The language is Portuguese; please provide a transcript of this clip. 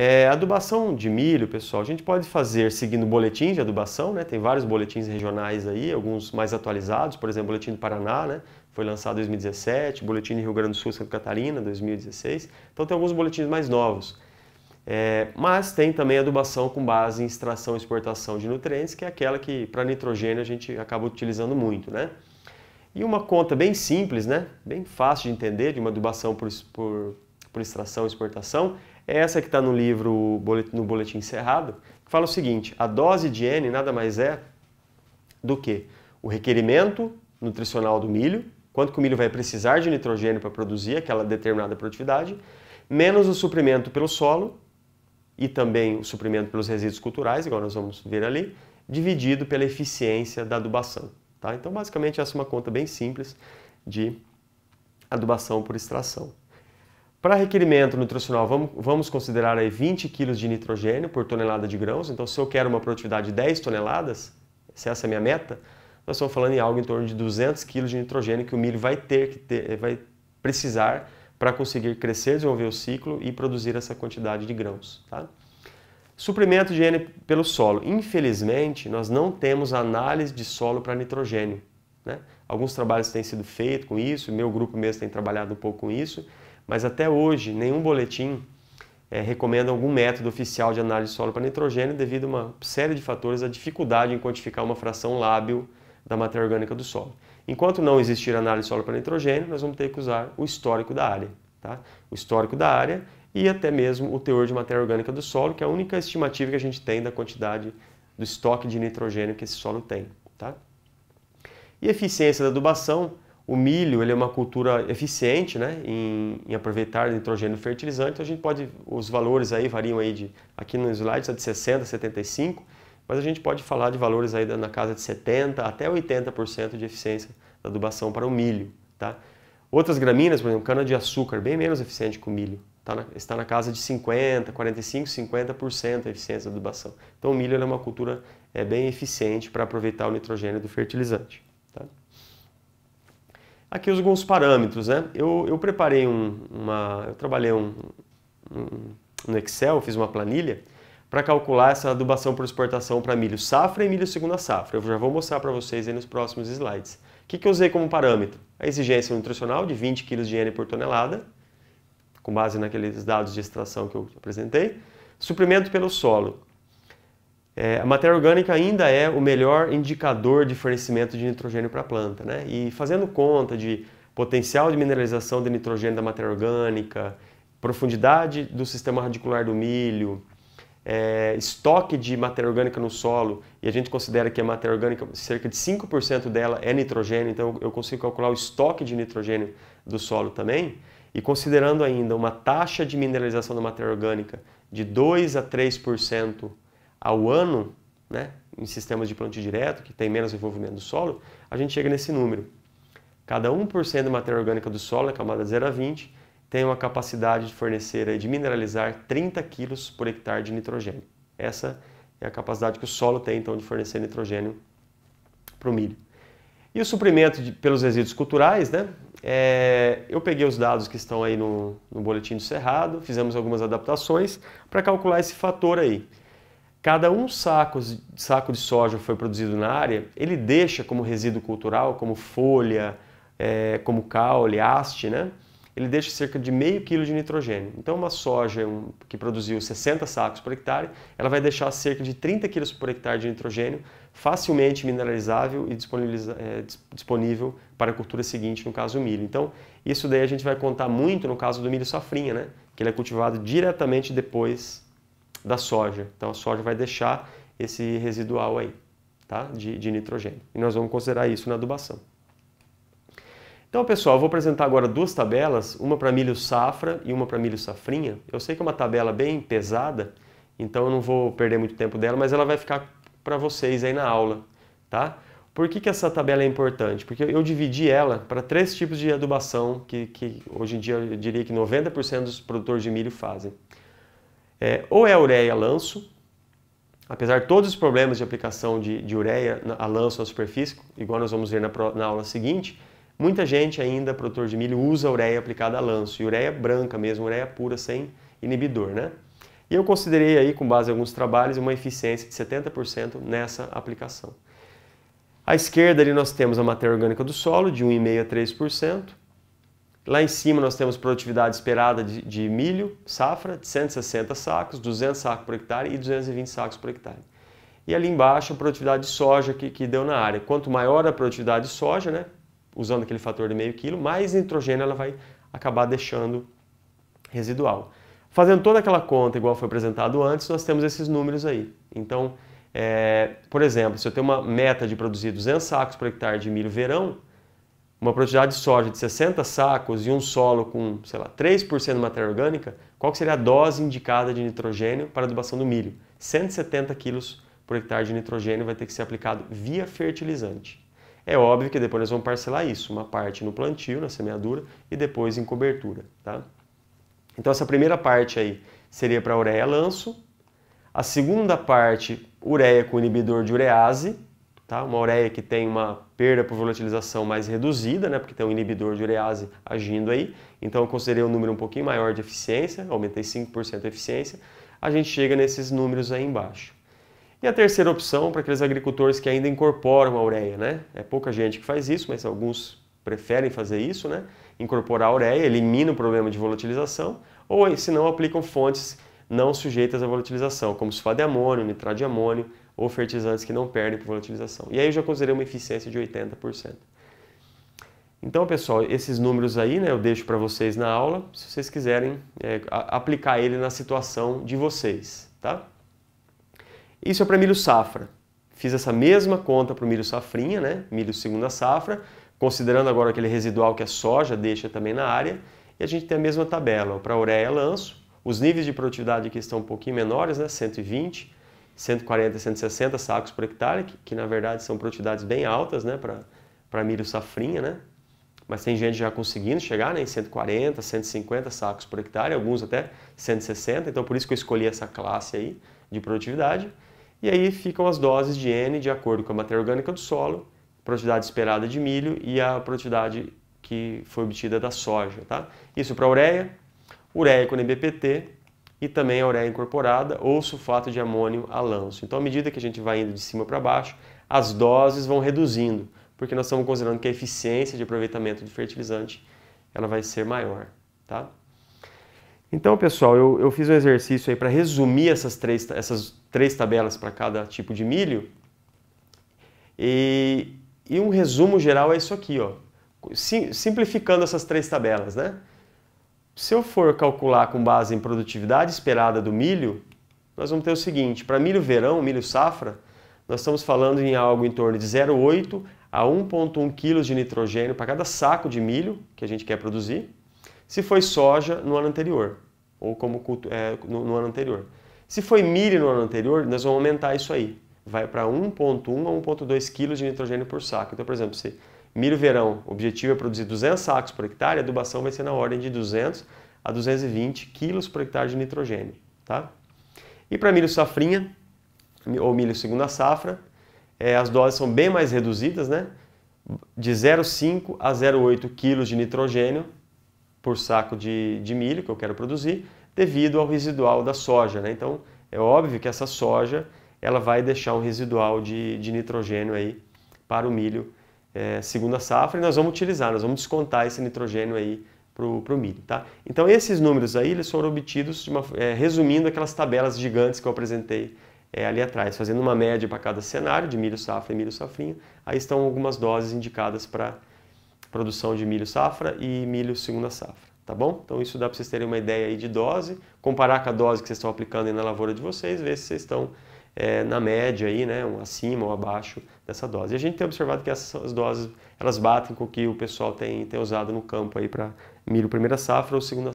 É, adubação de milho, pessoal, a gente pode fazer seguindo boletins de adubação, né? Tem vários boletins regionais aí, alguns mais atualizados, por exemplo, o boletim do Paraná, né? Foi lançado em 2017, boletim do Rio Grande do Sul, Santa Catarina, 2016. Então tem alguns boletins mais novos. É, mas tem também adubação com base em extração e exportação de nutrientes, que é aquela que para nitrogênio a gente acaba utilizando muito, né? E uma conta bem simples, né? Bem fácil de entender, de uma adubação por, por, por extração e exportação, é essa que está no livro, no boletim encerrado, que fala o seguinte: a dose de N nada mais é do que o requerimento nutricional do milho, quanto que o milho vai precisar de nitrogênio para produzir aquela determinada produtividade, menos o suprimento pelo solo e também o suprimento pelos resíduos culturais, igual nós vamos ver ali, dividido pela eficiência da adubação. Tá? Então, basicamente, essa é uma conta bem simples de adubação por extração. Para requerimento nutricional, vamos, vamos considerar aí 20 kg de nitrogênio por tonelada de grãos. Então, se eu quero uma produtividade de 10 toneladas, se essa é a minha meta, nós estamos falando em algo em torno de 200 kg de nitrogênio que o milho vai ter que ter, vai precisar para conseguir crescer, desenvolver o ciclo e produzir essa quantidade de grãos. Tá? Suprimento de N pelo solo. Infelizmente, nós não temos análise de solo para nitrogênio. Né? Alguns trabalhos têm sido feitos com isso, meu grupo mesmo tem trabalhado um pouco com isso, mas até hoje nenhum boletim é, recomenda algum método oficial de análise de solo para nitrogênio devido a uma série de fatores, a dificuldade em quantificar uma fração lábil da matéria orgânica do solo. Enquanto não existir análise de solo para nitrogênio, nós vamos ter que usar o histórico da área. Tá? O histórico da área e até mesmo o teor de matéria orgânica do solo, que é a única estimativa que a gente tem da quantidade do estoque de nitrogênio que esse solo tem. Tá? E eficiência da adubação o milho ele é uma cultura eficiente né, em, em aproveitar nitrogênio fertilizante, então a gente pode, os valores aí variam aí de, aqui no slide está de 60 a 75, mas a gente pode falar de valores aí na casa de 70 até 80% de eficiência da adubação para o milho. Tá? Outras gramíneas, por exemplo, cana-de-açúcar, bem menos eficiente que o milho, tá na, está na casa de 50, 45, 50% de eficiência da adubação. Então o milho é uma cultura é, bem eficiente para aproveitar o nitrogênio do fertilizante. Tá? Aqui alguns parâmetros, né? Eu, eu preparei um, uma. Eu trabalhei um, um, no Excel, fiz uma planilha para calcular essa adubação por exportação para milho safra e milho segunda safra. Eu já vou mostrar para vocês aí nos próximos slides. O que, que eu usei como parâmetro? A exigência nutricional de 20 kg de N por tonelada, com base naqueles dados de extração que eu apresentei. Suprimento pelo solo, é, a matéria orgânica ainda é o melhor indicador de fornecimento de nitrogênio para a planta, né? E fazendo conta de potencial de mineralização de nitrogênio da matéria orgânica, profundidade do sistema radicular do milho, é, estoque de matéria orgânica no solo, e a gente considera que a matéria orgânica, cerca de 5% dela é nitrogênio, então eu consigo calcular o estoque de nitrogênio do solo também, e considerando ainda uma taxa de mineralização da matéria orgânica de 2 a 3% ao ano, né, em sistemas de plantio direto, que tem menos envolvimento do solo, a gente chega nesse número. Cada 1% de matéria orgânica do solo, na é camada 0 a 20, tem uma capacidade de fornecer, e de mineralizar 30 quilos por hectare de nitrogênio. Essa é a capacidade que o solo tem, então, de fornecer nitrogênio para o milho. E o suprimento de, pelos resíduos culturais, né? É, eu peguei os dados que estão aí no, no boletim do Cerrado, fizemos algumas adaptações para calcular esse fator aí. Cada um saco, saco de soja foi produzido na área, ele deixa como resíduo cultural, como folha, é, como caule, haste, né? ele deixa cerca de meio quilo de nitrogênio. Então, uma soja um, que produziu 60 sacos por hectare, ela vai deixar cerca de 30 quilos por hectare de nitrogênio, facilmente mineralizável e é, disponível para a cultura seguinte, no caso o milho. Então, isso daí a gente vai contar muito no caso do milho safrinha, né? que ele é cultivado diretamente depois da soja. Então a soja vai deixar esse residual aí, tá? De, de nitrogênio. E nós vamos considerar isso na adubação. Então, pessoal, eu vou apresentar agora duas tabelas, uma para milho safra e uma para milho safrinha. Eu sei que é uma tabela bem pesada, então eu não vou perder muito tempo dela, mas ela vai ficar para vocês aí na aula, tá? Por que, que essa tabela é importante? Porque eu dividi ela para três tipos de adubação que, que hoje em dia eu diria que 90% dos produtores de milho fazem é, ou é a ureia lanço, apesar de todos os problemas de aplicação de, de ureia a lanço na superfície, igual nós vamos ver na, na aula seguinte, muita gente ainda, produtor de milho, usa ureia aplicada a lanço, e ureia branca mesmo, ureia pura, sem inibidor, né? E eu considerei aí, com base em alguns trabalhos, uma eficiência de 70% nessa aplicação. À esquerda ali nós temos a matéria orgânica do solo, de 1,5% a 3%. Lá em cima nós temos produtividade esperada de, de milho, safra, de 160 sacos, 200 sacos por hectare e 220 sacos por hectare. E ali embaixo a produtividade de soja que, que deu na área. Quanto maior a produtividade de soja, né, usando aquele fator de meio quilo, mais nitrogênio ela vai acabar deixando residual. Fazendo toda aquela conta, igual foi apresentado antes, nós temos esses números aí. Então, é, por exemplo, se eu tenho uma meta de produzir 200 sacos por hectare de milho verão, uma produtividade de soja de 60 sacos e um solo com, sei lá, 3% de matéria orgânica, qual seria a dose indicada de nitrogênio para adubação do milho? 170 quilos por hectare de nitrogênio vai ter que ser aplicado via fertilizante. É óbvio que depois nós vamos parcelar isso, uma parte no plantio, na semeadura, e depois em cobertura. Tá? Então essa primeira parte aí seria para ureia lanço. A segunda parte, ureia com inibidor de urease, tá? uma ureia que tem uma perda por volatilização mais reduzida, né, porque tem um inibidor de urease agindo aí, então eu considerei um número um pouquinho maior de eficiência, aumentei 5% de eficiência, a gente chega nesses números aí embaixo. E a terceira opção, para aqueles agricultores que ainda incorporam a ureia, né? É pouca gente que faz isso, mas alguns preferem fazer isso, né? Incorporar a ureia, elimina o problema de volatilização, ou se não aplicam fontes não sujeitas à volatilização, como sulfato de amônio, nitrato de amônio ou fertilizantes que não perdem por volatilização. E aí eu já considerei uma eficiência de 80%. Então, pessoal, esses números aí né, eu deixo para vocês na aula, se vocês quiserem é, aplicar ele na situação de vocês, tá? Isso é para milho safra. Fiz essa mesma conta para o milho safrinha, né? Milho segunda safra, considerando agora aquele residual que a soja deixa também na área, e a gente tem a mesma tabela. Para a ureia lanço, os níveis de produtividade aqui estão um pouquinho menores, né? 120, 140, 160 sacos por hectare, que, que na verdade são produtividades bem altas né? para milho safrinha, né? mas tem gente já conseguindo chegar né, em 140, 150 sacos por hectare, alguns até 160, então por isso que eu escolhi essa classe aí de produtividade. E aí ficam as doses de N de acordo com a matéria orgânica do solo, produtividade esperada de milho e a produtividade que foi obtida da soja. Tá? Isso para a ureia, ureia com NBPT e também a ureia incorporada ou sulfato de amônio a lanço. Então, à medida que a gente vai indo de cima para baixo, as doses vão reduzindo, porque nós estamos considerando que a eficiência de aproveitamento de fertilizante ela vai ser maior, tá? Então, pessoal, eu, eu fiz um exercício aí para resumir essas três, essas três tabelas para cada tipo de milho. E, e um resumo geral é isso aqui, ó. Simplificando essas três tabelas, né? se eu for calcular com base em produtividade esperada do milho, nós vamos ter o seguinte: para milho verão, milho safra, nós estamos falando em algo em torno de 0,8 a 1,1 kg de nitrogênio para cada saco de milho que a gente quer produzir, se foi soja no ano anterior, ou como é, no, no, ano anterior. Se foi milho no ano anterior, nós vamos aumentar isso aí. Vai para 1,1 a 1,2 kg de nitrogênio por saco. Então, por exemplo, se Milho verão, o objetivo é produzir 200 sacos por hectare, a adubação vai ser na ordem de 200 a 220 quilos por hectare de nitrogênio. Tá? E para milho safrinha, ou milho segunda safra, é, as doses são bem mais reduzidas, né? de 0,5 a 0,8 quilos de nitrogênio por saco de, de milho que eu quero produzir, devido ao residual da soja. Né? Então, é óbvio que essa soja ela vai deixar um residual de, de nitrogênio aí para o milho é, segunda safra e nós vamos utilizar, nós vamos descontar esse nitrogênio aí para o milho. Tá? Então esses números aí eles foram obtidos uma, é, resumindo aquelas tabelas gigantes que eu apresentei é, ali atrás, fazendo uma média para cada cenário de milho safra e milho safrinha. Aí estão algumas doses indicadas para produção de milho safra e milho segunda safra. Tá bom? Então isso dá para vocês terem uma ideia aí de dose, comparar com a dose que vocês estão aplicando na lavoura de vocês, ver se vocês estão é, na média aí, né, um acima ou abaixo dessa dose. E a gente tem observado que essas doses elas batem com o que o pessoal tem, tem usado no campo aí para milho primeira safra ou segunda